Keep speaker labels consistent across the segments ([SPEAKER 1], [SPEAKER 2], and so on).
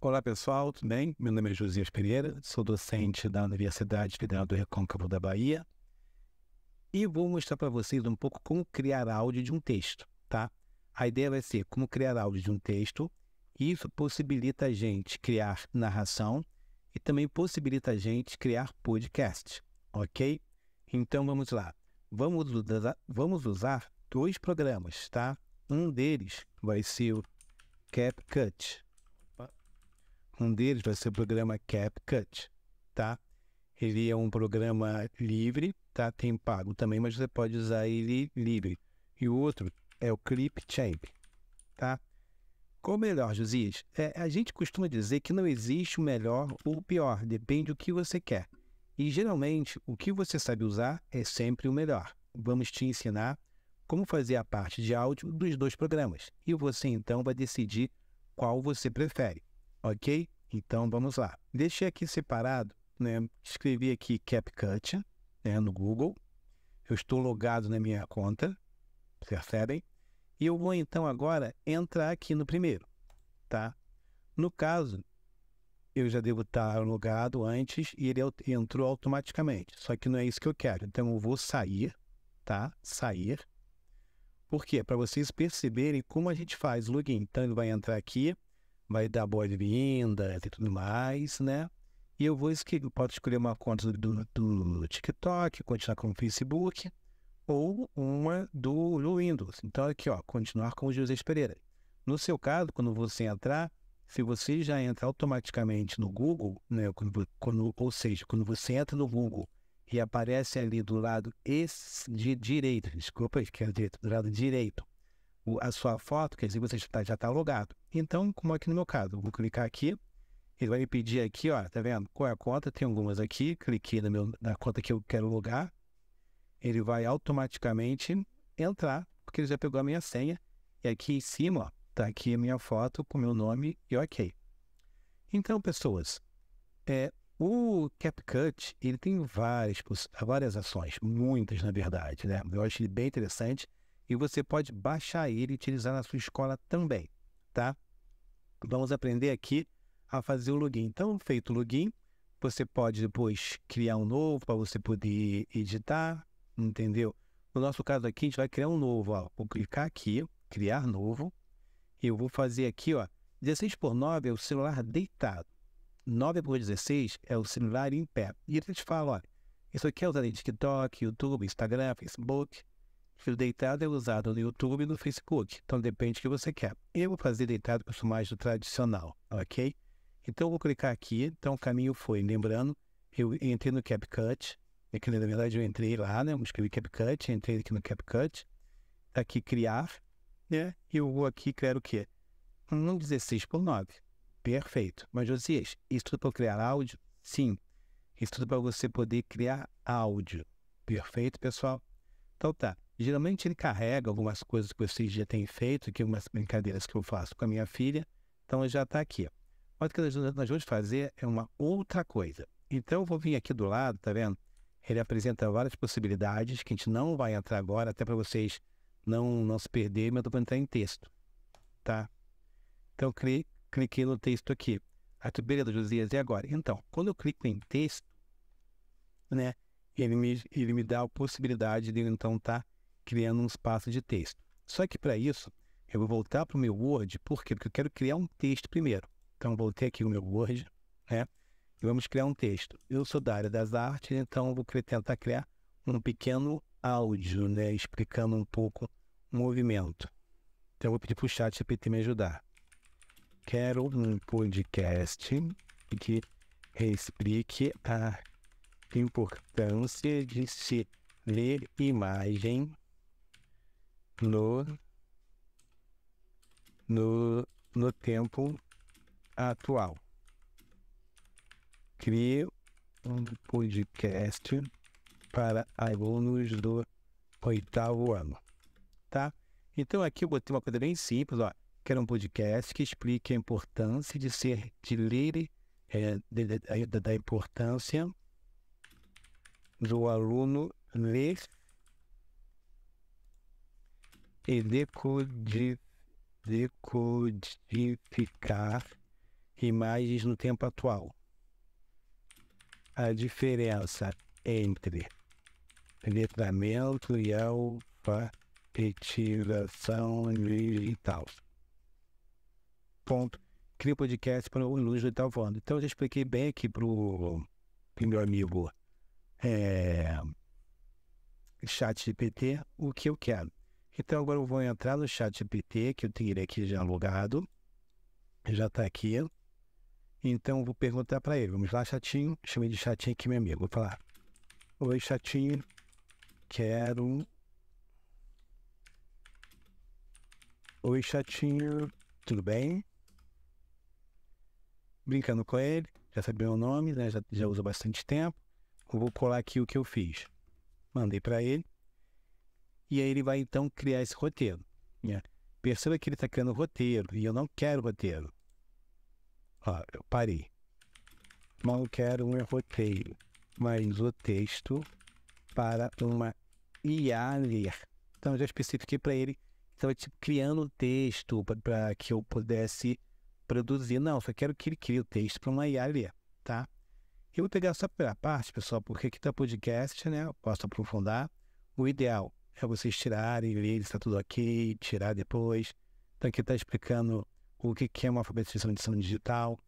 [SPEAKER 1] Olá pessoal, tudo bem? Meu nome é Josias Pereira, sou docente da Universidade Federal do Recôncavo da Bahia e vou mostrar para vocês um pouco como criar áudio de um texto, tá? A ideia vai ser como criar áudio de um texto e isso possibilita a gente criar narração e também possibilita a gente criar podcast, ok? Então vamos lá, vamos, vamos usar dois programas, tá? Um deles vai ser o CapCut um deles vai ser o programa CapCut, tá? Ele é um programa livre, tá? Tem pago também, mas você pode usar ele livre. E o outro é o ClipChamp, tá? Qual o melhor, Josias? É, a gente costuma dizer que não existe o melhor ou o pior, depende do que você quer. E geralmente, o que você sabe usar é sempre o melhor. Vamos te ensinar como fazer a parte de áudio dos dois programas e você então vai decidir qual você prefere ok? Então vamos lá. Deixei aqui separado, né? escrevi aqui CapCut né? no Google. Eu estou logado na minha conta, percebem? E eu vou então agora entrar aqui no primeiro, tá? No caso, eu já devo estar logado antes e ele entrou automaticamente. Só que não é isso que eu quero. Então eu vou sair, tá? Sair. Por quê? Para vocês perceberem como a gente faz o login. Então ele vai entrar aqui, vai dar boas-vindas e tudo mais, né? E eu vou escolher, posso escolher uma conta do, do TikTok, continuar com o Facebook, ou uma do, do Windows. Então, aqui, ó, continuar com o José Pereira. No seu caso, quando você entrar, se você já entra automaticamente no Google, né, quando, quando, ou seja, quando você entra no Google e aparece ali do lado esse, de direito, desculpa, que é direito, do lado direito, a sua foto, quer dizer, você já está tá logado. Então, como aqui no meu caso, eu vou clicar aqui, ele vai me pedir aqui, ó, tá vendo? Qual é a conta? Tem algumas aqui, cliquei na, meu, na conta que eu quero logar, ele vai automaticamente entrar, porque ele já pegou a minha senha, e aqui em cima, ó, tá aqui a minha foto com meu nome e ok. Então, pessoas, é, o CapCut, ele tem várias, várias ações, muitas na verdade, né? Eu acho ele bem interessante, e você pode baixar ele e utilizar na sua escola também, tá? Vamos aprender aqui a fazer o login. Então, feito o login, você pode depois criar um novo para você poder editar, entendeu? No nosso caso aqui, a gente vai criar um novo, ó. Vou clicar aqui, criar novo. Eu vou fazer aqui, ó, 16 por 9 é o celular deitado. 9 por 16 é o celular em pé. E ele te fala, olha, isso aqui é usado em TikTok, YouTube, Instagram, Facebook, Prefiro deitado é usado no YouTube e no Facebook, então depende do que você quer. Eu vou fazer deitado porque eu sou mais do tradicional, ok? Então eu vou clicar aqui, então o caminho foi, lembrando, eu entrei no CapCut, é que na verdade eu entrei lá, né? Eu escrevi CapCut, entrei aqui no CapCut, tá aqui criar, né? E eu vou aqui criar o quê? Um 16 por 9. Perfeito. Mas, Josias, isso tudo é para criar áudio? Sim. Isso tudo é para você poder criar áudio. Perfeito, pessoal? Então tá. Geralmente ele carrega algumas coisas que vocês já têm feito, que algumas brincadeiras que eu faço com a minha filha. Então já está aqui. Mas o que nós vamos fazer é uma outra coisa. Então eu vou vir aqui do lado, tá vendo? Ele apresenta várias possibilidades que a gente não vai entrar agora, até para vocês não, não se perderem, mas eu vou entrar em texto, tá? Então cli cliquei no texto aqui. A beleza, Josias, e agora? Então, quando eu clico em texto, né? Ele me, ele me dá a possibilidade de então estar tá criando um espaço de texto. Só que para isso, eu vou voltar para o meu Word, por quê? Porque eu quero criar um texto primeiro. Então, voltei aqui o meu Word, né? E vamos criar um texto. Eu sou da área das artes, então vou tentar criar um pequeno áudio, né? Explicando um pouco o movimento. Então, eu vou pedir para o chat GPT me ajudar. Quero um podcast que explique a importância de se ler imagem no, no, no tempo atual. Crie um podcast para alunos do oitavo ano, tá? Então aqui eu botei uma coisa bem simples, ó. Quero um podcast que explique a importância de ser, de ler, é, de, de, da importância do aluno ler e decodificar decodificar imagens no tempo atual. A diferença entre letramento e alfabetização digital. Ponto. Cria podcast para o Luz Digital tá Voando. Então, eu já expliquei bem aqui para o meu amigo é, eh, chat GPT o que eu quero. Então agora eu vou entrar no chat GPT que eu tirei aqui já logado. Já está aqui. Então eu vou perguntar para ele. Vamos lá, chatinho. Chamei de chatinho aqui, meu amigo. Vou falar. Oi, chatinho. Quero. Oi, chatinho. Tudo bem? Brincando com ele. Já sabe meu nome, né? Já, já usa bastante tempo. Eu vou colar aqui o que eu fiz. Mandei para ele e aí ele vai então criar esse roteiro. Né? Perceba que ele está criando roteiro e eu não quero roteiro. Ó, eu parei. Não quero um roteiro, mas o texto para uma IA ler. Então eu já especifiquei para ele estava tipo, criando o texto para que eu pudesse produzir. Não, só quero que ele crie o texto para uma IA ler, tá? Eu vou pegar só a primeira parte, pessoal, porque aqui tá podcast, né? Eu posso aprofundar. O ideal é vocês tirarem, ver se está tudo ok, tirar depois. Então aqui está explicando o que, que é uma alfabetização de digital.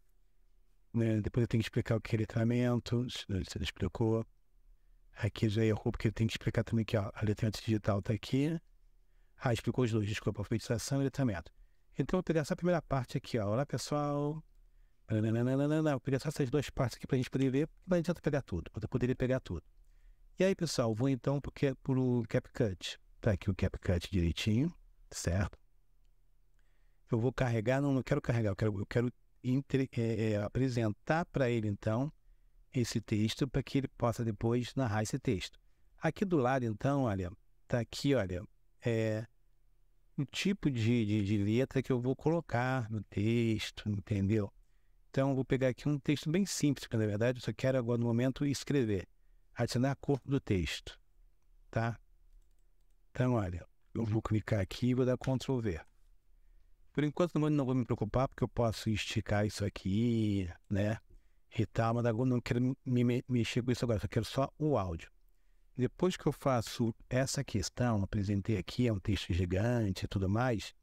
[SPEAKER 1] Né? Depois eu tenho que explicar o que é letramento, você explicou. Aqui já errou, porque eu tenho que explicar também que ó, a letramento digital está aqui. Ah, explicou os dois, desculpa, alfabetização e letramento. Então eu peguei essa primeira parte aqui, ó. Olá pessoal. Eu peguei só essas duas partes aqui para a gente poder ver, mas a gente tá pegar tudo, para poderia pegar tudo. E aí, pessoal, vou então para o CapCut. Tá aqui o CapCut direitinho, certo? Eu vou carregar, não, não quero carregar, eu quero, eu quero entre, é, é, apresentar para ele, então, esse texto para que ele possa depois narrar esse texto. Aqui do lado, então, olha, tá aqui, olha, é, o tipo de, de, de, letra que eu vou colocar no texto, entendeu? Então, eu vou pegar aqui um texto bem simples, porque na verdade eu só quero agora no momento escrever adicionar cor do texto, tá? Então, olha, eu vou uhum. clicar aqui e vou dar Ctrl V. Por enquanto não vou me preocupar, porque eu posso esticar isso aqui, né? E tal, mas agora não quero me mexer com isso agora, só quero só o áudio. Depois que eu faço essa questão, apresentei aqui, é um texto gigante e tudo mais,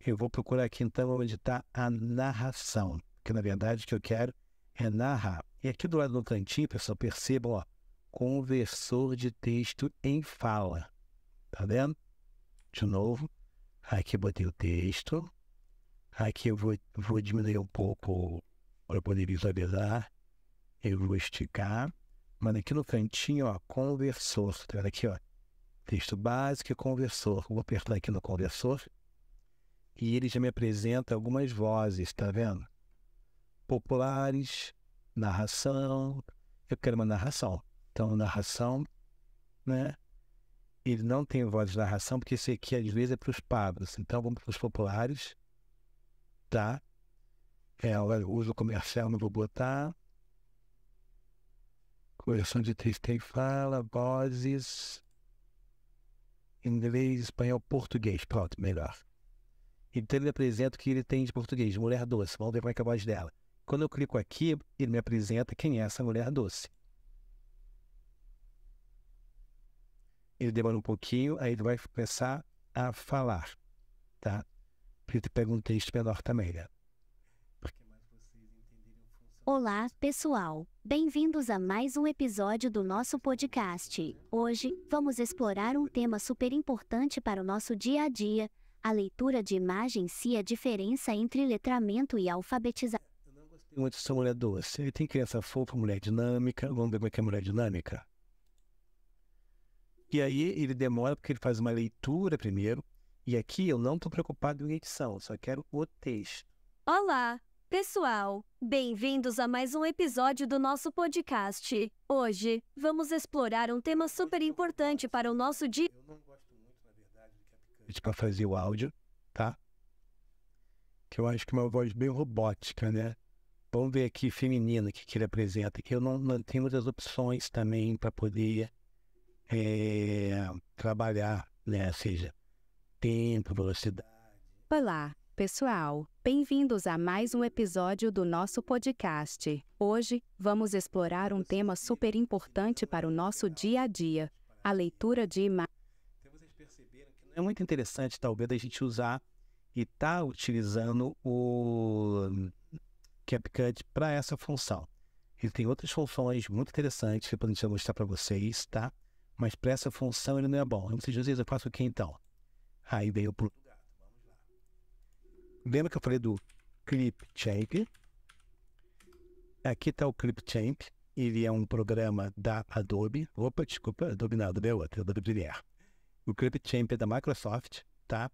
[SPEAKER 1] eu vou procurar aqui então, onde está a narração, que na verdade o que eu quero é narrar. E aqui do lado do cantinho, pessoal, percebam, ó, conversor de texto em fala. Tá vendo? De novo, aqui eu botei o texto. Aqui eu vou, vou diminuir um pouco para poder visualizar. Eu vou esticar. Mas aqui no cantinho, ó, conversor. Tá vendo aqui, ó? Texto básico e conversor. Vou apertar aqui no conversor. E ele já me apresenta algumas vozes, tá vendo? Populares, narração. Eu quero uma narração então narração, né? Ele não tem voz de narração, porque esse aqui às vezes é para os pablos. Então vamos para os populares, tá? É, uso comercial não vou botar. Coleção de texto e fala, vozes, inglês, espanhol, português. Pronto, melhor. Então ele apresenta o que ele tem de português, mulher doce. Vamos ver como é que é a voz dela. Quando eu clico aqui, ele me apresenta quem é essa mulher doce. ele demora um pouquinho, aí ele vai começar a falar, tá? Porque tu pega um texto menor também, né? É
[SPEAKER 2] Olá, pessoal. Bem-vindos a mais um episódio do nosso podcast. Hoje, vamos explorar um tema super importante para o nosso dia a dia: a leitura de imagens e a diferença entre letramento e alfabetização. Eu não gostei
[SPEAKER 1] muito dessa mulher doce. Ele tem criança fofa, mulher dinâmica. Vamos ver como é que é mulher dinâmica? E aí ele demora porque ele faz uma leitura primeiro. E aqui eu não estou preocupado em edição, só quero o texto.
[SPEAKER 2] Olá, pessoal! Bem-vindos a mais um episódio do nosso podcast. Hoje, vamos explorar um tema super importante para o nosso dia. Eu não gosto muito, na
[SPEAKER 1] verdade, do que é picante. Para fazer o áudio, tá? Que eu acho que é uma voz bem robótica, né? Vamos ver aqui feminina que, que ele apresenta, que eu não, não tenho muitas opções também para poder é, trabalhar, né? seja, tempo, velocidade.
[SPEAKER 2] Olá, pessoal. Bem-vindos a mais um episódio do nosso podcast. Hoje, vamos explorar um tema super importante para o nosso dia a dia: a leitura de imagens.
[SPEAKER 1] É muito interessante, talvez, a gente usar e estar tá utilizando o CapCut para essa função. Ele tem outras funções muito interessantes que eu planejo mostrar para vocês, tá? mas para essa função ele não é bom. Eu disse, Jesus, eu faço o que então? Aí veio pro gato, Lembra que eu falei do Clip Champ? Aqui está o Clip Champ. Ele é um programa da Adobe. Opa, desculpa, Adobe não, Adobe é outro, Adobe Premiere. O Clip Champ é da Microsoft, tá?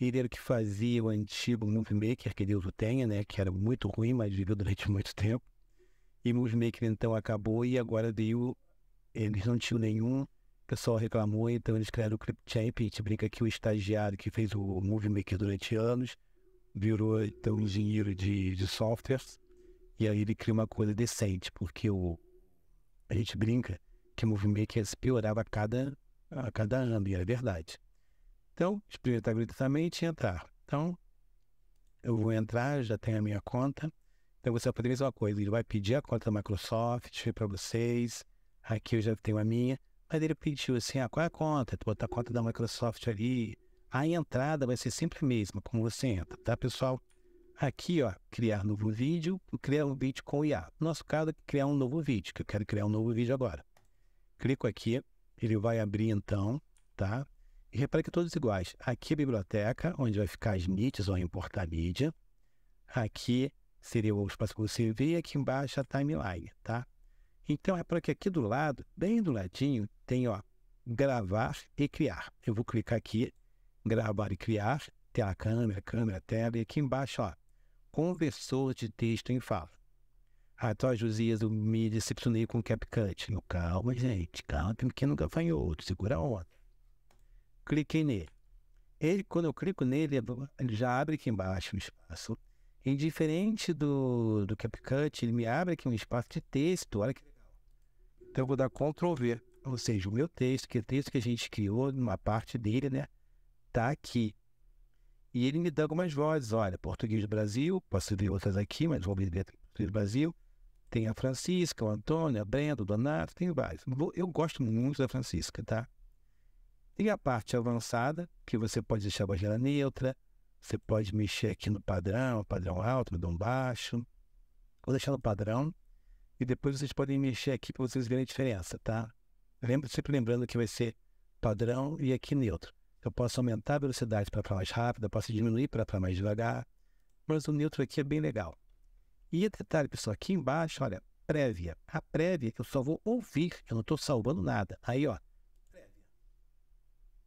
[SPEAKER 1] Ele era o que fazia o antigo Movie Maker, que Deus o tenha, né? Que era muito ruim, mas viveu durante muito tempo. E o Movie Maker então acabou e agora deu. Eles não tinham nenhum pessoal reclamou então eles criaram o Clip Champ, a gente brinca que o estagiário que fez o Movie Maker durante anos virou então engenheiro de, de softwares e aí ele cria uma coisa decente, porque o, a gente brinca que o Movie Maker se piorava a cada, a cada ano, e era é verdade. Então, experimentar gratuitamente e entrar. Então, eu vou entrar, já tenho a minha conta. Então, você vai poder fazer uma coisa, ele vai pedir a conta da Microsoft para vocês, aqui eu já tenho a minha mas ele pediu assim, ah, qual é a conta? Tu botar a conta da Microsoft ali. A entrada vai ser sempre a mesma, como você entra, tá, pessoal? Aqui, ó, criar novo vídeo, criar um vídeo com IA. No nosso caso, criar um novo vídeo, que eu quero criar um novo vídeo agora. Clico aqui, ele vai abrir então, tá? E repare que todos iguais. Aqui a biblioteca, onde vai ficar as mídias, ou importar mídia. Aqui seria o espaço que você vê, aqui embaixo a timeline, tá? Então é para que aqui do lado, bem do ladinho, tem ó, gravar e criar. Eu vou clicar aqui, gravar e criar, tem a câmera, câmera, tela, e aqui embaixo, ó, conversor de texto em fala. Ah, então, Josias, eu me decepcionei com o CapCut. Eu, calma, gente, calma, tem um pequeno gafanhoto, segura a onda. Cliquei nele. Ele, quando eu clico nele, ele já abre aqui embaixo um espaço. Indiferente diferente do, do CapCut, ele me abre aqui um espaço de texto. Olha que então eu vou dar Ctrl V, ou seja, o meu texto, que é o texto que a gente criou, uma parte dele, né? Tá aqui. E ele me dá algumas vozes. Olha, português do Brasil, posso ver outras aqui, mas vou ver português do Brasil. Tem a Francisca, o Antônio, a Brenda, o Donato, tem vários. Eu gosto muito da Francisca, tá? Tem a parte avançada, que você pode deixar a voz dela neutra. Você pode mexer aqui no padrão, padrão alto, padrão baixo. Vou deixar no padrão e depois vocês podem mexer aqui para vocês verem a diferença, tá? Lembra, sempre lembrando que vai ser padrão e aqui neutro. Eu posso aumentar a velocidade para ficar mais rápida, posso diminuir para ficar mais devagar, mas o neutro aqui é bem legal. E detalhe, pessoal, aqui embaixo, olha, prévia. A prévia que eu só vou ouvir, eu não estou salvando nada. Aí, ó.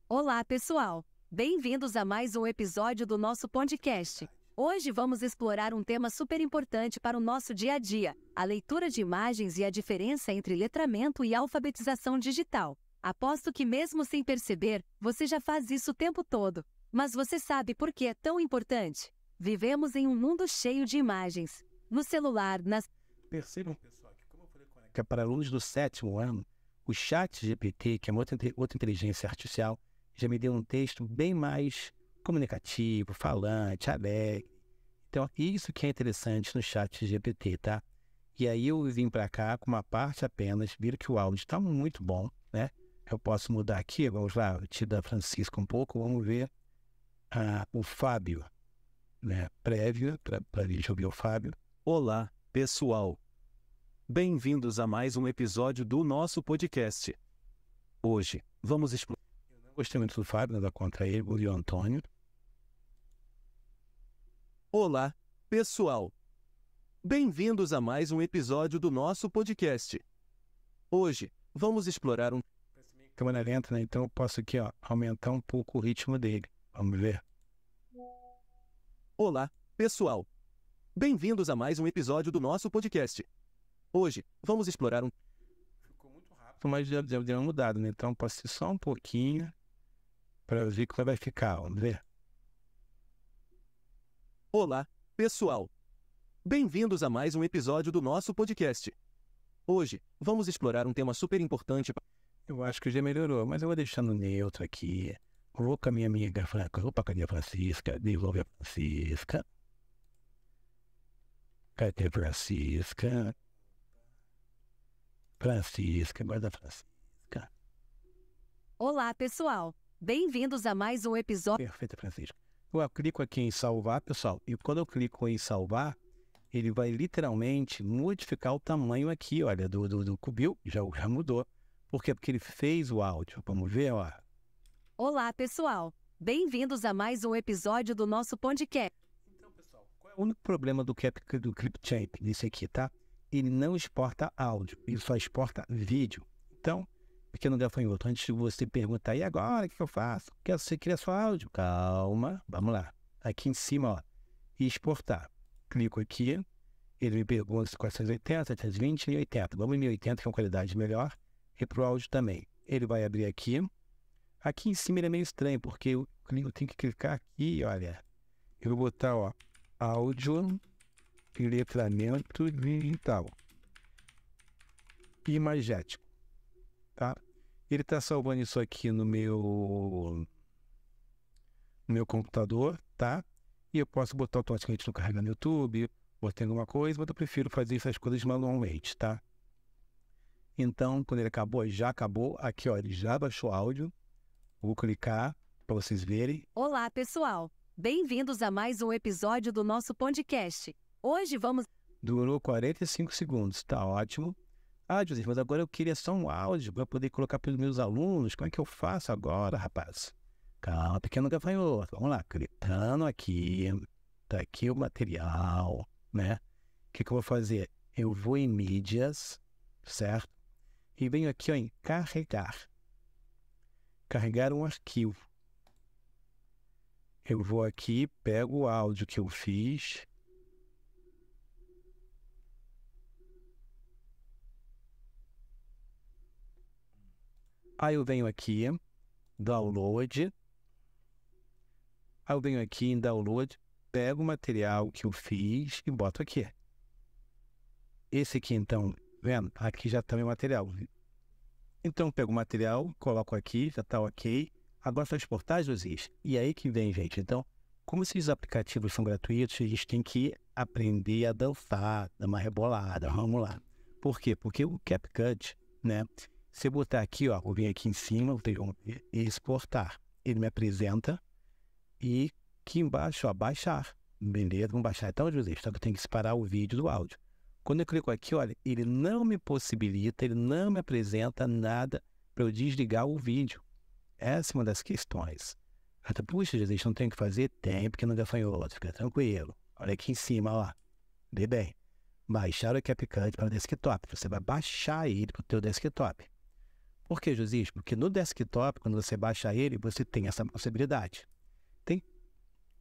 [SPEAKER 2] Olá, pessoal. Bem-vindos a mais um episódio do nosso podcast. Hoje vamos explorar um tema super importante para o nosso dia a dia: a leitura de imagens e a diferença entre letramento e alfabetização digital. Aposto que, mesmo sem perceber, você já faz isso o tempo todo. Mas você sabe por que é tão importante? Vivemos em um mundo cheio de imagens. No celular, nas. Percebam, pessoal, que como
[SPEAKER 1] eu falei com a... É para alunos do sétimo ano, o Chat GPT, que é uma outra, outra inteligência artificial, já me deu um texto bem mais comunicativo, falante, alegre. Então, isso que é interessante no chat GPT, tá? E aí eu vim para cá com uma parte apenas, viram que o áudio está muito bom, né? Eu posso mudar aqui, vamos lá, tira Francisco um pouco, vamos ver ah, o Fábio, né? Prévio, para a gente ouvir o Fábio. Olá, pessoal. Bem-vindos a mais um episódio do nosso podcast. Hoje, vamos explorar. Eu não gostei muito do Fábio, nada contra ele, o Antônio. Olá, pessoal! Bem-vindos a mais um episódio do nosso podcast. Hoje, vamos explorar um. Câmera lenta, né? Então eu posso aqui, ó, aumentar um pouco o ritmo dele. Vamos ver.
[SPEAKER 2] Olá, pessoal! Bem-vindos a mais um episódio do nosso
[SPEAKER 1] podcast. Hoje, vamos explorar um. Ficou muito rápido, mas já deu uma mudada, né? Então posso ir só um pouquinho para ver como é vai ficar. Vamos ver.
[SPEAKER 2] Olá, pessoal! Bem-vindos a mais um episódio
[SPEAKER 1] do nosso podcast. Hoje, vamos explorar um tema super importante. Eu acho que já melhorou, mas eu vou deixando neutro aqui. Vou com a minha amiga Franca, vou cadê a Francisca? Devolve a Francisca. Cadê a Francisca? Francisca, guarda a Francisca.
[SPEAKER 2] Olá, pessoal! Bem-vindos a mais um episódio. Perfeita, Francisca.
[SPEAKER 1] Eu clico aqui em salvar, pessoal, e quando eu clico em salvar, ele vai literalmente modificar o tamanho aqui, olha, do, do, do cubil, já, já mudou. Por quê? Porque ele fez o áudio. Vamos ver, ó.
[SPEAKER 2] Olá, pessoal. Bem-vindos a mais um episódio do nosso podcast. Então,
[SPEAKER 1] pessoal, qual é o único problema do, cap, do ClipChamp nesse aqui, tá? Ele não exporta áudio, ele só exporta vídeo. Então, pequeno gafanhoto, antes de você perguntar, e agora, o que eu faço? Quer você cria seu áudio? Calma, vamos lá. Aqui em cima, ó, exportar. Clico aqui, ele me pergunta se 480, 720 e 80. Vamos em 1080, que é uma qualidade melhor, e para o áudio também. Ele vai abrir aqui. Aqui em cima ele é meio estranho, porque eu, eu tenho que clicar aqui, olha. Eu vou botar, ó, áudio e letramento digital. Imagético. Ele está salvando isso aqui no meu no meu computador, tá? E eu posso botar automaticamente no carregador no YouTube, botar alguma coisa, mas eu prefiro fazer essas coisas manualmente, tá? Então, quando ele acabou, já acabou. Aqui, ó, ele já baixou o áudio. Vou clicar para vocês verem.
[SPEAKER 2] Olá, pessoal. Bem-vindos a mais um episódio do nosso podcast. Hoje vamos.
[SPEAKER 1] Durou 45 segundos, tá ótimo. Ah, mas agora eu queria só um áudio para poder colocar para os meus alunos. Como é que eu faço agora, rapaz? Calma, pequeno gafanhoto. Vamos lá, clicando aqui. Tá aqui o material, né? O que, que eu vou fazer? Eu vou em mídias, certo? E venho aqui ó, em carregar. Carregar um arquivo. Eu vou aqui, pego o áudio que eu fiz, Aí eu venho aqui, download. Aí eu venho aqui em download, pego o material que eu fiz e boto aqui. Esse aqui então, vendo? Aqui já está meu material. Então pego o material, coloco aqui, já está ok. Agora só exportar as luzes. E aí que vem, gente. Então, como esses aplicativos são gratuitos, a gente tem que aprender a dançar, dar uma rebolada. Vamos lá. Por quê? Porque o CapCut, né? Se eu botar aqui, ó, vou vir aqui em cima, vocês exportar. Ele me apresenta e aqui embaixo, ó, baixar. Beleza, vamos baixar então, José. Só então, que eu tenho que separar o vídeo do áudio. Quando eu clico aqui, olha, ele não me possibilita, ele não me apresenta nada para eu desligar o vídeo. Essa é uma das questões. Até, então, puxa, Jesus, não tem o que fazer? Tem, porque não gafanhoto, fica tranquilo. Olha aqui em cima, ó. Vê bem. Baixar o CapCut para o desktop. Você vai baixar ele para o teu desktop. Por que, Josias? Porque no desktop, quando você baixa ele, você tem essa possibilidade. Tem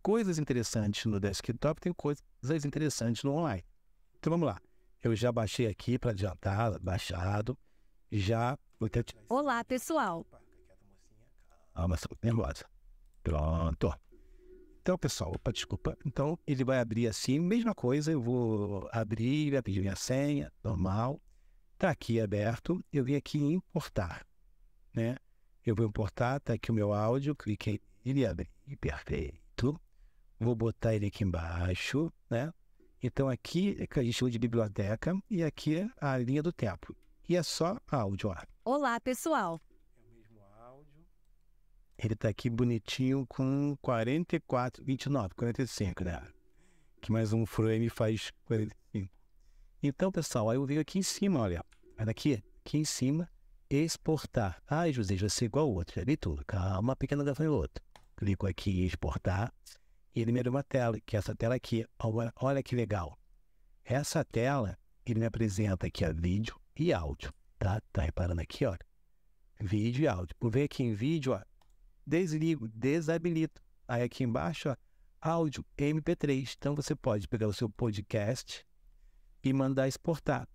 [SPEAKER 1] coisas interessantes no desktop, tem coisas interessantes no online. Então vamos lá. Eu já baixei aqui para adiantar, baixado. Já. Vou ter.
[SPEAKER 2] Olá, pessoal.
[SPEAKER 1] Ah, mas estou nervosa. Pronto. Então, pessoal, opa, desculpa. Então, ele vai abrir assim, mesma coisa, eu vou abrir, vai pedir minha senha, normal está aqui aberto, eu vim aqui em importar, né? Eu vou importar, está aqui o meu áudio, cliquei ele abre, perfeito. Vou botar ele aqui embaixo, né? Então aqui é que a gente chama de biblioteca e aqui é a linha do tempo. E é só áudio, ó.
[SPEAKER 2] Olá, pessoal. É o mesmo áudio.
[SPEAKER 1] Ele está aqui bonitinho com 44, 29, 45, né? Que mais um frame faz 45. Então, pessoal, aí eu venho aqui em cima, olha. Olha aqui, aqui em cima, exportar. Ai, José, já sei igual é o outro, já li tudo. Calma, pequena gafanhoto. Clico aqui em exportar e ele me deu uma tela, que é essa tela aqui. Olha, olha que legal. Essa tela, ele me apresenta aqui a vídeo e áudio, tá? Tá reparando aqui, ó. Vídeo e áudio. Vou ver aqui em vídeo, ó. Desligo, desabilito. Aí aqui embaixo, ó, áudio MP3. Então você pode pegar o seu podcast e mandar exportar,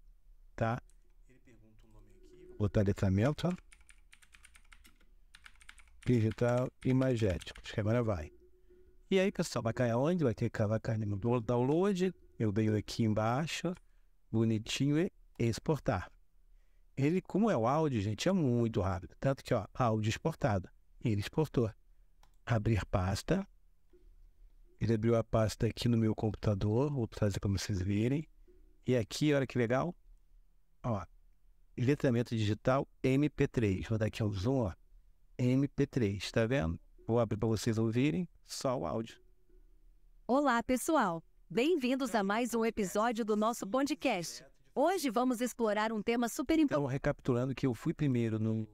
[SPEAKER 1] tá? Ele pergunta o nome aqui. Vou botar letramento. Digital imagético. Acho que agora vai. E aí, pessoal, vai cair aonde? Vai ter que vai cair no download. Eu venho aqui embaixo, bonitinho, e exportar. Ele, como é o áudio, gente, é muito rápido. Tanto que, ó, áudio exportado. Ele exportou. Abrir pasta. Ele abriu a pasta aqui no meu computador. Vou trazer para vocês verem. E aqui, olha que legal. Ó, letramento digital MP3. Vou dar aqui um zoom, ó. MP3, tá vendo? Vou abrir para vocês ouvirem só o áudio.
[SPEAKER 2] Olá, pessoal. Bem-vindos a mais um episódio do nosso podcast. Hoje vamos explorar um tema super importante.
[SPEAKER 1] Então, recapitulando que eu fui primeiro no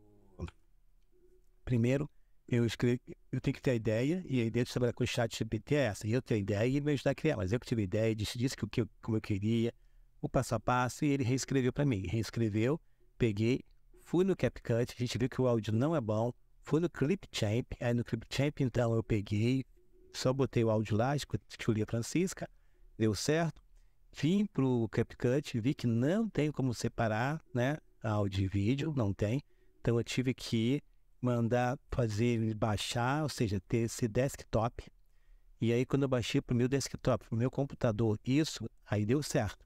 [SPEAKER 1] primeiro eu escrevi, eu tenho que ter a ideia e a ideia de trabalhar com o chat GPT é essa. Eu tenho a ideia e me ajudar a criar, mas eu que tive a ideia, disse, disse que, que, como eu queria, o passo a passo e ele reescreveu para mim. Reescreveu, peguei, fui no CapCut, a gente viu que o áudio não é bom, fui no Clipchamp, aí no Clipchamp então eu peguei, só botei o áudio lá, escolhi a Francisca, deu certo. Vim pro CapCut, vi que não tem como separar, né, áudio e vídeo, não tem. Então eu tive que mandar fazer baixar, ou seja, ter esse desktop. E aí quando eu baixei pro meu desktop, pro meu computador, isso aí deu certo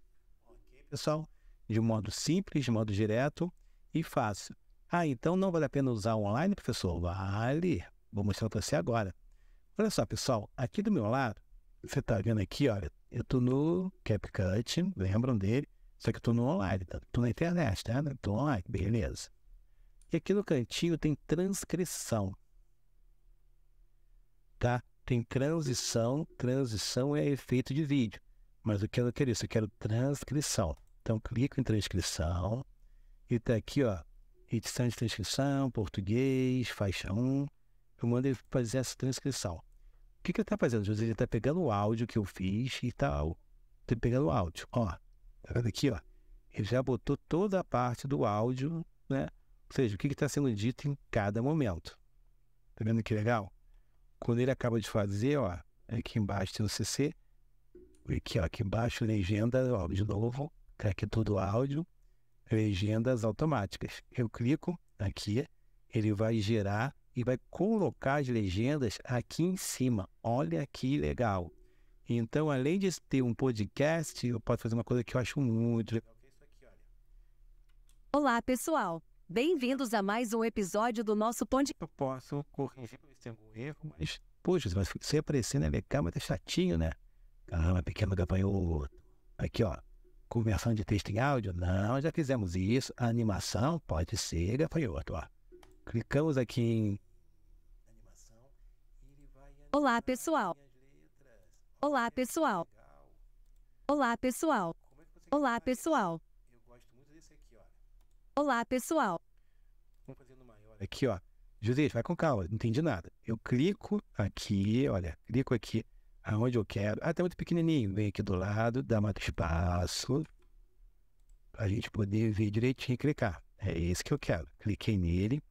[SPEAKER 1] pessoal? De modo simples, de modo direto e fácil. Ah, então não vale a pena usar online, professor? Vale. Vou mostrar para você agora. Olha só, pessoal, aqui do meu lado, você está vendo aqui, olha, eu estou no CapCut, lembram dele? Só que eu estou no online, estou tá? na internet, tá? Estou online, beleza. E aqui no cantinho tem transcrição. Tá? Tem transição, transição é efeito de vídeo. Mas o que eu quero isso? Eu quero transcrição. Então, clico em transcrição. E tá aqui, ó. Edição de transcrição, português, faixa 1. Eu mando ele fazer essa transcrição. O que, que ele está fazendo, José? Ele está pegando o áudio que eu fiz e tal. Tá pegando o áudio. Ó, tá vendo aqui, ó? Ele já botou toda a parte do áudio, né? Ou seja, o que está sendo dito em cada momento. Tá vendo que legal? Quando ele acaba de fazer, ó, aqui embaixo tem o CC, Aqui, ó, aqui embaixo, legenda ó, de novo, tá aqui tudo áudio, legendas automáticas. Eu clico aqui, ele vai gerar e vai colocar as legendas aqui em cima. Olha que legal. Então, além de ter um podcast, eu posso fazer uma coisa que eu acho muito
[SPEAKER 2] legal. É Olá, pessoal. Bem-vindos a mais um episódio do nosso podcast. Eu posso corrigir se tem algum erro, mas...
[SPEAKER 1] Poxa, mas se aparecendo é legal, mas é tá chatinho, né? Caramba, pequeno pequena gafanhoto. Aqui, ó. Conversão de texto em áudio? Não, já fizemos isso. A animação pode ser gafanhoto, ó. Clicamos aqui em...
[SPEAKER 2] Olá, pessoal. Olá, pessoal. É Olá, pessoal. Olá, pessoal. Olá, pessoal.
[SPEAKER 1] Vamos fazer no maior. Aqui, ó. José, vai com calma, não entendi nada. Eu clico aqui, olha, clico aqui aonde eu quero. Ah, tá muito pequenininho. Vem aqui do lado, dá mais espaço para a gente poder ver direitinho e clicar. É esse que eu quero. Cliquei nele.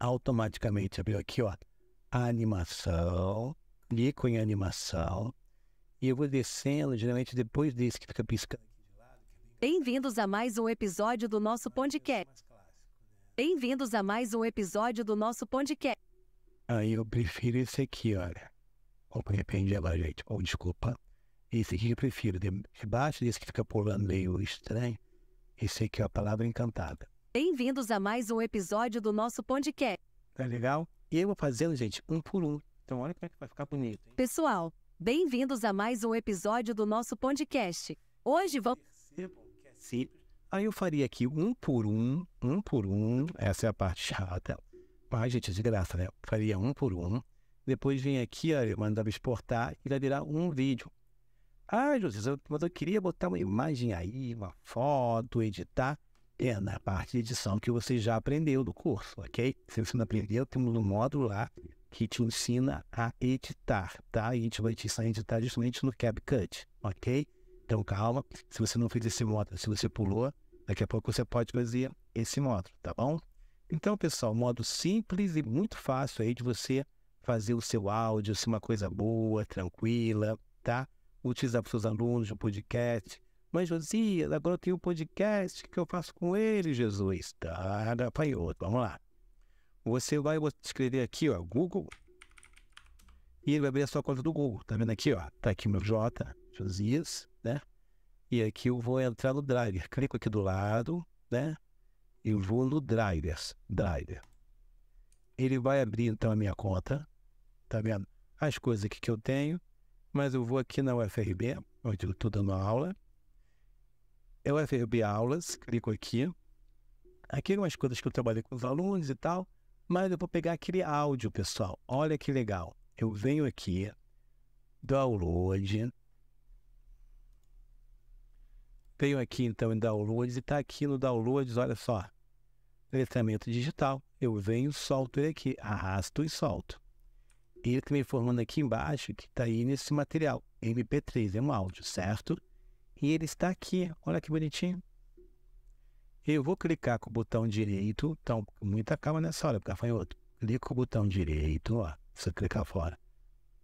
[SPEAKER 1] Automaticamente abriu aqui, ó, animação. Clico em animação. E eu vou descendo, geralmente depois desse que fica piscando é
[SPEAKER 2] Bem-vindos a mais um episódio do nosso é podcast. Né? Bem-vindos a mais um episódio do nosso podcast.
[SPEAKER 1] Aí eu prefiro esse aqui, olha ou de repente ela, gente, ou desculpa, esse aqui eu prefiro, debaixo desse que fica por meio estranho, esse aqui é a palavra encantada.
[SPEAKER 2] Bem-vindos a mais um episódio do nosso podcast.
[SPEAKER 1] Tá legal? E eu vou fazendo, gente, um por um. Então olha como é que vai ficar bonito.
[SPEAKER 2] Hein? Pessoal, bem-vindos a mais um episódio do nosso podcast. Hoje vamos... É
[SPEAKER 1] Sim. Aí eu faria aqui um por um, um por um. Essa é a parte chata. Mas, gente, é de graça, né? Eu faria um por um. Depois vem aqui, ó, eu mandava exportar e vai virar um vídeo. Ah, José, mas eu queria botar uma imagem aí, uma foto, editar. É na parte de edição que você já aprendeu do curso, ok? Se você não aprendeu, temos um módulo lá que te ensina a editar, tá? E a gente vai te ensinar a editar justamente no CapCut, ok? Então calma, se você não fez esse módulo, se você pulou, daqui a pouco você pode fazer esse módulo, tá bom? Então, pessoal, módulo simples e muito fácil aí de você fazer o seu áudio ser uma coisa boa, tranquila, tá? Utilizar para os seus alunos o podcast. Mas, Josias, agora eu tenho um podcast que eu faço com ele, Jesus. Tá, outro? vamos lá. Você vai escrever aqui, ó, Google. E ele vai abrir a sua conta do Google. Tá vendo aqui, ó? Tá aqui meu J, Josias, né? E aqui eu vou entrar no Driver. Clico aqui do lado, né? Eu vou no Drivers, Driver. Ele vai abrir então a minha conta, tá vendo? As coisas que eu tenho, mas eu vou aqui na UFRB, onde eu estou dando aula. É UFRB Aulas, clico aqui. Aqui algumas é coisas que eu trabalhei com os alunos e tal, mas eu vou pegar aquele áudio, pessoal. Olha que legal. Eu venho aqui, download. Venho aqui então em downloads e está aqui no downloads, olha só. Letramento digital. Eu venho, solto ele aqui, arrasto e solto eu também tá informando aqui embaixo que está aí nesse material. MP3 é um áudio, certo? E ele está aqui. Olha que bonitinho. Eu vou clicar com o botão direito. Então, muita calma nessa hora, porque outro. Clico com o botão direito, ó. Se clicar fora.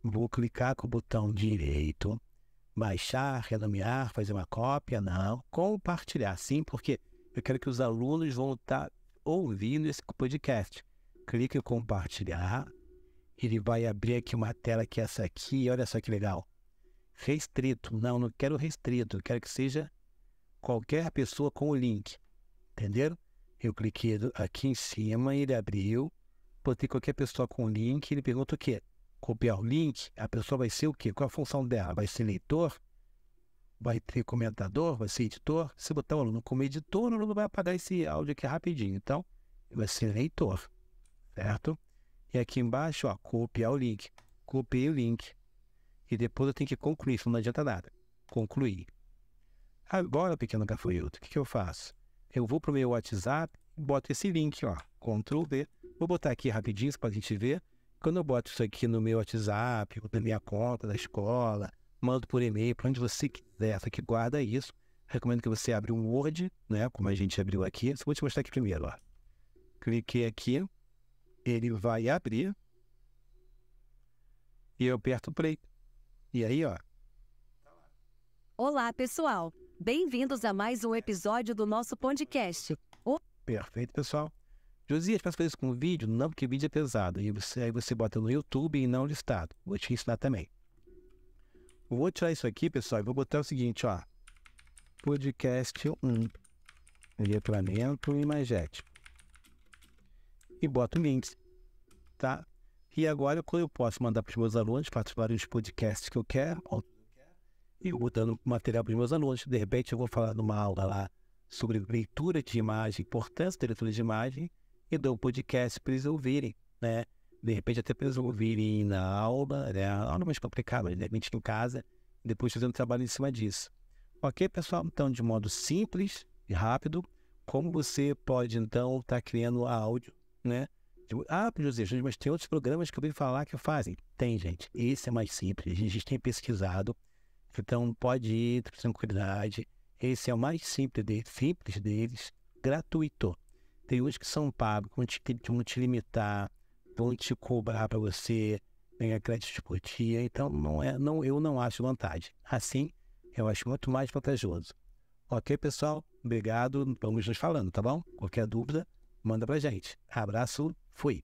[SPEAKER 1] Vou clicar com o botão direito. Baixar, renomear, fazer uma cópia, não. Compartilhar, sim, porque eu quero que os alunos vão estar tá ouvindo esse podcast. Clique em compartilhar, ele vai abrir aqui uma tela que é essa aqui, olha só que legal. Restrito, não, não quero restrito, quero que seja qualquer pessoa com o link, entenderam? Eu cliquei aqui em cima, ele abriu, botei qualquer pessoa com o link, ele pergunta o quê? Copiar o link, a pessoa vai ser o quê? Qual a função dela? Vai ser leitor? Vai ter comentador? Vai ser editor? Se botar o aluno como editor, o aluno vai apagar esse áudio aqui rapidinho. Então, vai ser leitor, certo? E aqui embaixo, ó, copiar o link. Copiei o link. E depois eu tenho que concluir, senão não adianta nada. Concluir. Agora, pequeno gafanhoto, o que, que eu faço? Eu vou para o meu WhatsApp boto esse link, ó. Ctrl V. Vou botar aqui rapidinho para a gente ver. Quando eu boto isso aqui no meu WhatsApp, na minha conta da escola, mando por e-mail, para onde você quiser, só que guarda isso. Recomendo que você abra um Word, né? Como a gente abriu aqui. Só vou te mostrar aqui primeiro, ó. Cliquei aqui, ele vai abrir e eu aperto o play. E aí, ó.
[SPEAKER 2] Olá, pessoal. Bem-vindos a mais um episódio do nosso podcast. O...
[SPEAKER 1] Perfeito, pessoal. Josias, para fazer isso com vídeo? Não, porque vídeo é pesado. E você, aí você bota no YouTube e não listado. Vou te ensinar também. Vou tirar isso aqui, pessoal, e vou botar o seguinte, ó. Podcast 1. Letramento magético e boto links, tá? E agora eu posso mandar para os meus alunos, faço vários podcasts que eu quero, e eu vou dando material para os meus alunos. De repente eu vou falar numa aula lá sobre leitura de imagem, importância da leitura de imagem, e dou um podcast para eles ouvirem, né? De repente até para eles ouvirem na aula, né? A aula é mais complicada, de repente em casa, depois fazendo um trabalho em cima disso. Ok, pessoal? Então, de modo simples e rápido, como você pode então estar tá criando áudio né? Ah, José, mas tem outros programas que eu ouvi falar que fazem. Tem, gente. Esse é mais simples. A gente tem pesquisado. Então, pode ir com tranquilidade. Esse é o mais simples deles, simples deles gratuito. Tem uns que são pagos, vão te, vão te limitar, vão te cobrar para você ganhar crédito por dia. Então, não é, não, eu não acho vantagem. Assim, eu acho muito mais vantajoso. Ok, pessoal? Obrigado. Vamos nos falando, tá bom? Qualquer dúvida, manda pra gente. Abraço, fui.